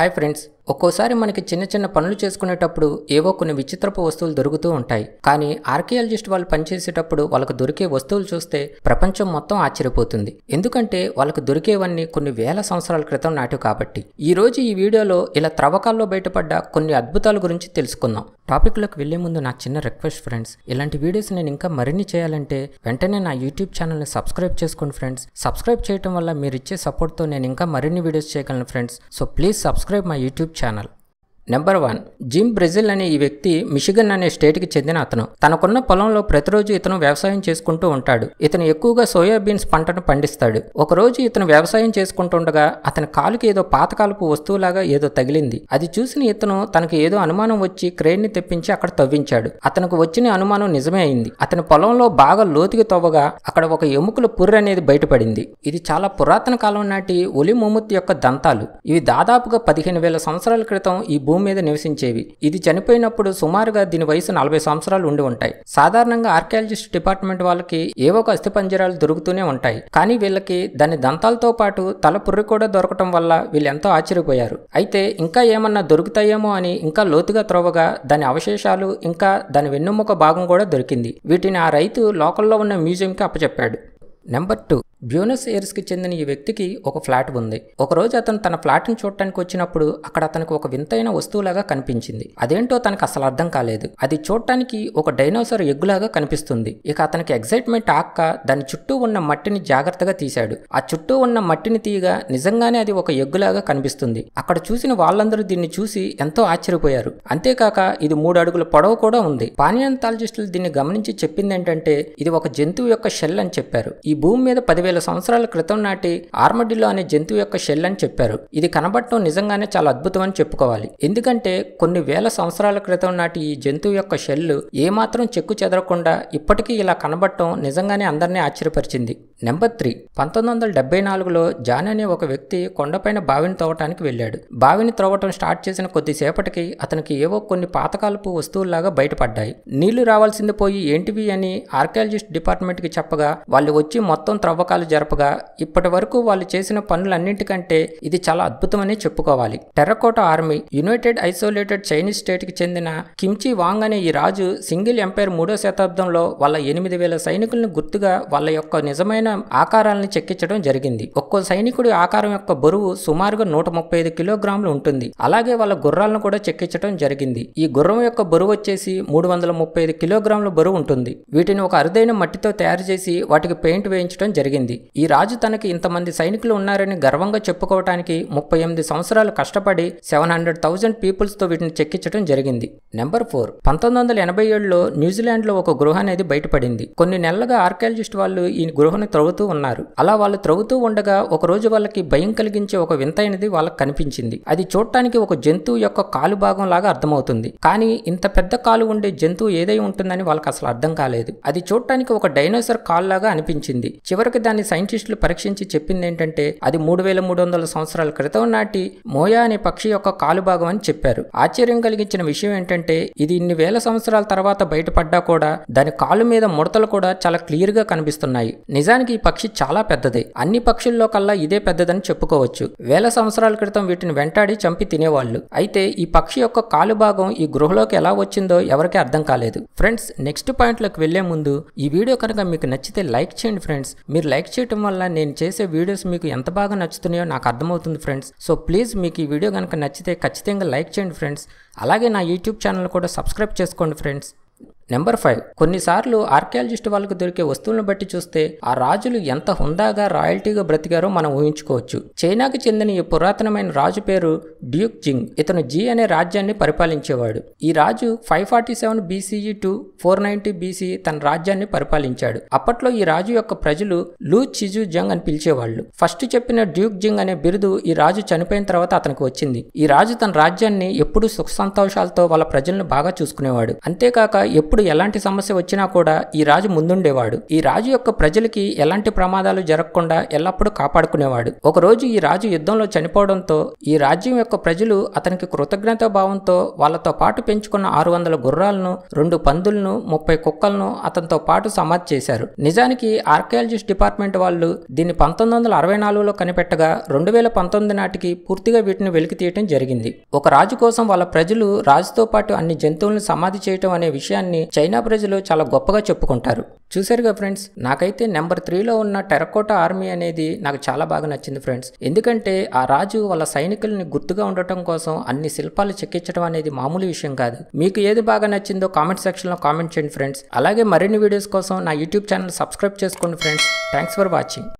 Hi friends, ఒక్కోసారి మనకి చిన్న చిన్న పనులు చేసుకునేటప్పుడు ఏవో కొన్ని విచిత్రపు వస్తువులు దొరుకుతూ ఉంటాయి కానీ ఆర్కియాలజిస్ట్ వాళ్ళు పనిచేసేటప్పుడు వాళ్ళకు దొరికే వస్తువులు చూస్తే ప్రపంచం మొత్తం ఆశ్చర్యపోతుంది ఎందుకంటే వాళ్ళకు దొరికేవన్నీ కొన్ని వేల సంవత్సరాల క్రితం నాటి కాబట్టి ఈ రోజు ఈ వీడియోలో ఇలా త్రవ్వకాల్లో బయటపడ్డ కొన్ని అద్భుతాల గురించి తెలుసుకుందాం టాపిక్లోకి వెళ్లే ముందు నా చిన్న రిక్వెస్ట్ ఫ్రెండ్స్ ఇలాంటి వీడియోస్ నేను ఇంకా మరిన్ని చేయాలంటే వెంటనే నా యూట్యూబ్ ఛానల్ని సబ్స్క్రైబ్ చేసుకోండి ఫ్రెండ్స్ సబ్స్క్రైబ్ చేయడం వల్ల మీరు ఇచ్చే సపోర్ట్తో నేను ఇంకా మరిన్ని వీడియోస్ చేయగలను friends so please subscribe my YouTube channel. Number one Jim Brazil అనే ఈ వ్యక్తి మిషిగన్ అనే స్టేట్కి చెందిన అతను తనకున్న పొలంలో ప్రతిరోజు ఇతను వ్యవసాయం చేసుకుంటూ ఉంటాడు ఇతను ఎక్కువగా సోయాబీన్స్ పంటను పండిస్తాడు ఒకరోజు ఇతను వ్యవసాయం చేసుకుంటుండగా అతని కాలుకి ఏదో పాతకాలపు వస్తువులాగా ఏదో తగిలింది అది చూసిన ఇతను తనకు ఏదో అనుమానం వచ్చి క్రేన్ని తెప్పించి అక్కడ తవ్వించాడు అతనికి వచ్చిన అనుమానం నిజమే అయింది అతని పొలంలో బాగా లోతుకి తవ్వగా అక్కడ ఒక ఎముకల పుర్ర అనేది బయటపడింది ఇది చాలా పురాతన కాలం నాటి ఒలి మొముత్ యొక్క దంతాలు ఇవి దాదాపుగా పదిహేను వేల సంవత్సరాల క్రితం ఈ భూమి భూమి మీద నివసించేవి ఇది చనిపోయినప్పుడు సుమారుగా దీని వయసు నలభై సంవత్సరాలు ఉండి ఉంటాయి సాధారణంగా ఆర్కియాలజిస్ట్ డిపార్ట్మెంట్ వాళ్ళకి ఏవో ఒక అస్థిపంజరాలు దొరుకుతూనే ఉంటాయి కానీ వీళ్ళకి దాని దంతాలతో పాటు తల పుర్రి కూడా దొరకటం వల్ల వీళ్ళు ఎంతో ఆశ్చర్యపోయారు అయితే ఇంకా ఏమన్నా దొరుకుతాయేమో అని ఇంకా లోతుగా త్రోవగా దాని అవశేషాలు ఇంకా దాని వెన్నుముక భాగం కూడా దొరికింది వీటిని ఆ రైతు లోకల్లో ఉన్న మ్యూజియంకి అప్పచెప్పాడు నెంబర్ టూ బ్యూనస్ ఎయిర్స్కి చెందిన ఈ వ్యక్తికి ఒక ఫ్లాట్ ఉంది ఒకరోజు అతను తన ఫ్లాట్ని చూడటానికి వచ్చినప్పుడు అక్కడ అతనికి ఒక వింతైన వస్తువులాగా కనిపించింది అదేంటో తనకు అసలు అర్థం కాలేదు అది చూడటానికి ఒక డైనోసార్ ఎగ్గులాగా కనిపిస్తుంది ఇక అతనికి ఎగ్జైట్మెంట్ ఆక్క దాని చుట్టూ ఉన్న మట్టిని జాగ్రత్తగా తీశాడు ఆ చుట్టూ ఉన్న మట్టిని తీయగా నిజంగానే అది ఒక ఎగ్గులాగా కనిపిస్తుంది అక్కడ చూసిన వాళ్ళందరూ దీన్ని చూసి ఎంతో ఆశ్చర్యపోయారు అంతేకాక ఇది మూడు అడుగుల పొడవు కూడా ఉంది పానియాంతాలజిస్టులు దీన్ని గమనించి చెప్పింది ఏంటంటే ఇది ఒక జంతువు యొక్క షెల్ అని చెప్పారు ఈ భూమి మీద పదివేల వేల సంవత్సరాల క్రితం నాటి ఆర్మడిలో అనే జంతువు యొక్క షెల్ అని చెప్పారు ఇది కనబడటం నిజంగానే చాలా అద్భుతం అని చెప్పుకోవాలి ఎందుకంటే కొన్ని వేల సంవత్సరాల క్రితం నాటి ఈ జంతువు యొక్క షెల్ ఏమాత్రం చెక్కు చెదరకుండా ఇప్పటికీ ఇలా కనబడటం నిజంగానే అందరినీ ఆశ్చర్యపరిచింది నెంబర్ త్రీ పంతొమ్మిది వందల డెబ్బై నాలుగులో జాన్ అనే ఒక వ్యక్తి కొండపైన బావిని తవ్వటానికి వెళ్ళాడు బావిని త్రవ్వటం స్టార్ట్ చేసిన కొద్దిసేపటికి అతనికి ఏవో కొన్ని పాతకాలపు వస్తువుల్లాగా బయటపడ్డాయి నీళ్లు రావాల్సింది పోయి ఏంటివి అని ఆర్కియాలజిస్ట్ డిపార్ట్మెంట్కి చెప్పగా వాళ్ళు వచ్చి మొత్తం త్రవ్వకాలు జరపగా ఇప్పటి వరకు వాళ్ళు చేసిన పనులన్నింటికంటే ఇది చాలా అద్భుతమని చెప్పుకోవాలి terracotta army united isolated Chinese స్టేట్కి చెందిన కిమ్చి వాంగ్ అనే ఈ రాజు సింగిల్ ఎంపైర్ మూడో శతాబ్దంలో వాళ్ళ ఎనిమిది వేల సైనికులను గుర్తుగా వాళ్ళ యొక్క నిజమైన ఆకారాలను చెక్కించడం జరిగింది ఒక్కో సైనికుడి ఆకారం యొక్క బరువు సుమారుగా నూట ముప్పై ఐదు కిలోగ్రాములు ఉంటుంది అలాగే వాళ్ళ గుర్రాలను కూడా చెక్కించడం జరిగింది ఈ గుర్రం యొక్క బరువు వచ్చేసి మూడు వందల ముప్పై ఐదు కిలోగ్రాముల బరువు ఉంటుంది వీటిని ఒక అరుదైన మట్టితో తయారు చేసి వాటికి పెయింట్ వేయించడం జరిగింది ఈ రాజు తనకి ఇంతమంది సైనికులు ఉన్నారని గర్వంగా చెప్పుకోవటానికి ముప్పై ఎనిమిది సంవత్సరాలు కష్టపడి సెవెన్ హండ్రెడ్ థౌజండ్ పీపుల్స్తో వీటిని చెక్కించడం జరిగింది నెంబర్ ఫోర్ పంతొమ్మిది వందల ఎనభై ఏడులో న్యూజిలాండ్లో ఒక గృహ అనేది బయటపడింది కొన్ని నెలలుగా ఆర్కాలజిస్ట్ వాళ్ళు ఈ గృహను త్రవ్వుతూ ఉన్నారు అలా వాళ్ళు త్రవ్వుతూ ఉండగా ఒకరోజు వాళ్ళకి భయం కలిగించే ఒక వింతైనది వాళ్ళకి కనిపించింది అది చూడటానికి ఒక జంతువు యొక్క కాలు భాగం లాగా అర్థమవుతుంది కానీ ఇంత పెద్ద కాలు ఉండే జంతువు ఏదై ఉంటుందని వాళ్ళకి అసలు అర్థం కాలేదు అది చూడటానికి ఒక డైనోసర్ కాలు లాగా అనిపించింది చివరికి దాన్ని సైంటిస్టులు పరీక్షించి చెప్పింది ఏంటంటే అది మూడు వేల మూడు వందల సంవత్సరాల క్రితం నాటి మోయా అనే పక్షి యొక్క కాలు భాగం అని చెప్పారు ఆశ్చర్యం కలిగించిన విషయం ఏంటంటే ఇది ఇన్ని వేల సంవత్సరాల తర్వాత బయటపడ్డా కూడా దాని కాలు మీద ముడతలు కూడా చాలా క్లియర్గా కనిపిస్తున్నాయి నిజానికి చూడడానికి ఈ పక్షి చాలా పెద్దది అన్ని పక్షుల్లో కల్లా ఇదే పెద్దదని చెప్పుకోవచ్చు వేల సంవత్సరాల క్రితం వీటిని వెంటాడి చంపి తినేవాళ్ళు అయితే ఈ పక్షి యొక్క కాలు భాగం ఈ గృహలోకి ఎలా వచ్చిందో ఎవరికి అర్థం కాలేదు ఫ్రెండ్స్ నెక్స్ట్ పాయింట్లోకి వెళ్లే ముందు ఈ వీడియో కనుక మీకు నచ్చితే లైక్ చేయండి ఫ్రెండ్స్ మీరు లైక్ చేయడం వల్ల నేను చేసే వీడియోస్ మీకు ఎంత బాగా నచ్చుతున్నాయో నాకు అర్థమవుతుంది ఫ్రెండ్స్ సో ప్లీజ్ మీకు ఈ వీడియో కనుక నచ్చితే ఖచ్చితంగా లైక్ చేయండి ఫ్రెండ్స్ అలాగే నా యూట్యూబ్ ఛానల్ కూడా సబ్స్క్రైబ్ చేసుకోండి ఫ్రెండ్స్ నెంబర్ ఫైవ్ కొన్నిసార్లు ఆర్కియాలజిస్ట్ వాళ్ళకు దొరికే వస్తువులను బట్టి చూస్తే ఆ రాజులు ఎంత హుందాగా రాయల్టీగా బ్రతికారో మనం ఊహించుకోవచ్చు చైనాకు చెందిన ఈ పురాతనమైన రాజు పేరు డ్యూక్ జింగ్ ఇతను జీ అనే రాజ్యాన్ని పరిపాలించేవాడు ఈ రాజు five forty seven BCE to four ninety BC తన రాజ్యాన్ని పరిపాలించాడు అప్పట్లో ఈ రాజు యొక్క ప్రజలు లూ చిజు జంగ్ అని పిలిచేవాళ్ళు ఫస్ట్ చెప్పిన డ్యూక్ జింగ్ అనే బిరుదు ఈ రాజు చనిపోయిన తర్వాత అతనికి వచ్చింది ఈ రాజు తన రాజ్యాన్ని ఎప్పుడూ సుఖ సంతోషాలతో వాళ్ళ ప్రజలను బాగా చూసుకునేవాడు అంతేకాక ఎప్పుడు ఎప్పుడు ఎలాంటి సమస్య వచ్చినా కూడా ఈ రాజు ముందుండేవాడు ఈ రాజు యొక్క ప్రజలకి ఎలాంటి ప్రమాదాలు జరగకుండా ఎల్లప్పుడూ కాపాడుకునేవాడు ఒకరోజు ఈ రాజు యుద్ధంలో చనిపోవడంతో ఈ రాజ్యం యొక్క ప్రజలు అతనికి కృతజ్ఞత భావంతో వాళ్లతో పాటు పెంచుకున్న ఆరు వందల గుర్రాలను రెండు పందులను ముప్పై కుక్కలను అతనితో పాటు సమాధి చేశారు నిజానికి ఆర్కియాలజిస్ట్ డిపార్ట్మెంట్ వాళ్ళు దీన్ని పంతొమ్మిది వందల అరవై నాలుగులో కనిపెట్టగా రెండు వేల పంతొమ్మిది నాటికి పూర్తిగా వీటిని వెలికి తీయటం జరిగింది ఒక రాజు కోసం వాళ్ళ ప్రజలు రాజుతో పాటు అన్ని జంతువులను సమాధి చేయటం అనే విషయాన్ని చైనా ప్రజలు చాలా గొప్పగా చెప్పుకుంటారు చూసారుగా ఫ్రెండ్స్ నాకైతే నెంబర్ త్రీలో ఉన్న టెరకోట ఆర్మీ అనేది నాకు చాలా బాగా నచ్చింది ఫ్రెండ్స్ ఎందుకంటే ఆ రాజు వాళ్ళ సైనికుల్ని గుర్తుగా ఉండటం కోసం అన్ని శిల్పాలు చెక్కించడం అనేది మామూలు విషయం కాదు మీకు ఏది బాగా నచ్చిందో కామెంట్ సెక్షన్లో కామెంట్ చేయండి ఫ్రెండ్స్ అలాగే మరిన్ని వీడియోస్ కోసం నా యూట్యూబ్ ఛానల్ సబ్స్క్రైబ్ చేసుకోండి ఫ్రెండ్స్ థ్యాంక్స్ ఫర్ వాచింగ్